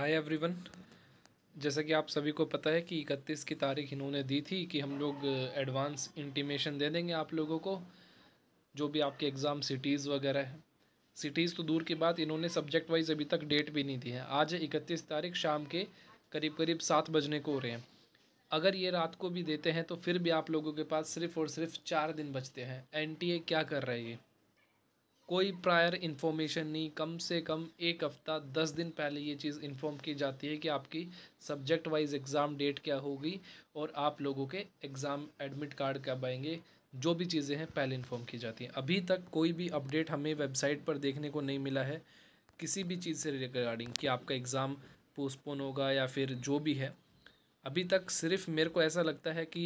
hi everyone जैसा कि आप सभी को पता है कि इकतीस की तारीख इन्होंने दी थी कि हम लोग एडवांस uh, इंटीमेशन दे देंगे आप लोगों को जो भी आपके एग्ज़ाम सिटीज़ वगैरह हैं सिटीज़ तो दूर की बात इन्होंने सब्जेक्ट वाइज अभी तक डेट भी नहीं दी है आज इकतीस तारीख शाम के करीब करीब सात बजने को हो रहे हैं अगर ये रात को भी देते हैं तो फिर भी आप लोगों के पास सिर्फ़ और सिर्फ चार दिन बचते हैं एन क्या कर रहा है ये कोई प्रायर इन्फॉर्मेशन नहीं कम से कम एक हफ़्ता दस दिन पहले ये चीज़ इन्फॉर्म की जाती है कि आपकी सब्जेक्ट वाइज एग्ज़ाम डेट क्या होगी और आप लोगों के एग्ज़ाम एडमिट कार्ड कब आएंगे जो भी चीज़ें हैं पहले इन्फॉर्म की जाती हैं अभी तक कोई भी अपडेट हमें वेबसाइट पर देखने को नहीं मिला है किसी भी चीज़ से रिगार्डिंग कि आपका एग्ज़ाम पोस्टपोन होगा या फिर जो भी है अभी तक सिर्फ मेरे को ऐसा लगता है कि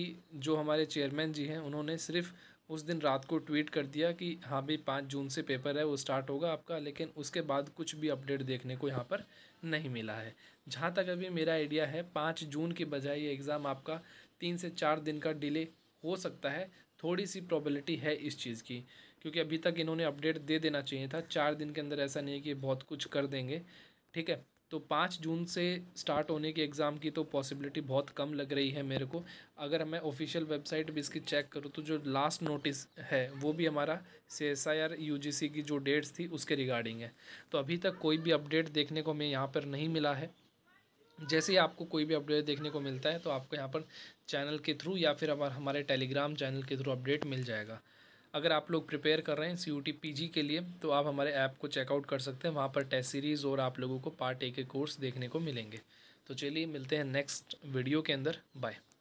जो हमारे चेयरमैन जी हैं उन्होंने सिर्फ उस दिन रात को ट्वीट कर दिया कि हाँ भाई पाँच जून से पेपर है वो स्टार्ट होगा आपका लेकिन उसके बाद कुछ भी अपडेट देखने को यहाँ पर नहीं मिला है जहाँ तक अभी मेरा आइडिया है पाँच जून के बजाय ये एग्ज़ाम आपका तीन से चार दिन का डिले हो सकता है थोड़ी सी प्रॉबिलिटी है इस चीज़ की क्योंकि अभी तक इन्होंने अपडेट दे देना चाहिए था चार दिन के अंदर ऐसा नहीं है कि बहुत कुछ कर देंगे ठीक है तो पाँच जून से स्टार्ट होने की एग्ज़ाम की तो पॉसिबिलिटी बहुत कम लग रही है मेरे को अगर मैं ऑफिशियल वेबसाइट भी इसकी चेक करूँ तो जो लास्ट नोटिस है वो भी हमारा C S I R U G C की जो डेट्स थी उसके रिगार्डिंग है तो अभी तक कोई भी अपडेट देखने को हमें यहाँ पर नहीं मिला है जैसे ही आपको कोई भी अपडेट देखने को मिलता है तो आपको यहाँ पर चैनल के थ्रू या फिर हमारे टेलीग्राम चैनल के थ्रू अपडेट मिल जाएगा अगर आप लोग प्रिपेयर कर रहे हैं सी यू के लिए तो आप हमारे ऐप को चेकआउट कर सकते हैं वहाँ पर टेस्ट सीरीज़ और आप लोगों को पार्ट ए के कोर्स देखने को मिलेंगे तो चलिए मिलते हैं नेक्स्ट वीडियो के अंदर बाय